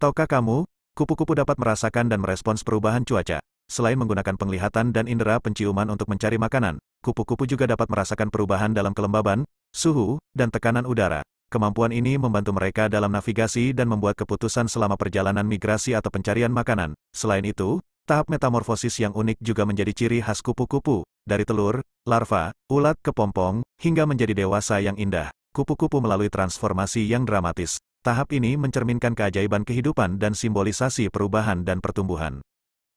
Tahukah kamu, kupu-kupu dapat merasakan dan merespons perubahan cuaca. Selain menggunakan penglihatan dan indera penciuman untuk mencari makanan, kupu-kupu juga dapat merasakan perubahan dalam kelembaban, suhu, dan tekanan udara. Kemampuan ini membantu mereka dalam navigasi dan membuat keputusan selama perjalanan migrasi atau pencarian makanan. Selain itu, tahap metamorfosis yang unik juga menjadi ciri khas kupu-kupu, dari telur, larva, ulat ke pompong, hingga menjadi dewasa yang indah. Kupu-kupu melalui transformasi yang dramatis. Tahap ini mencerminkan keajaiban kehidupan dan simbolisasi perubahan dan pertumbuhan.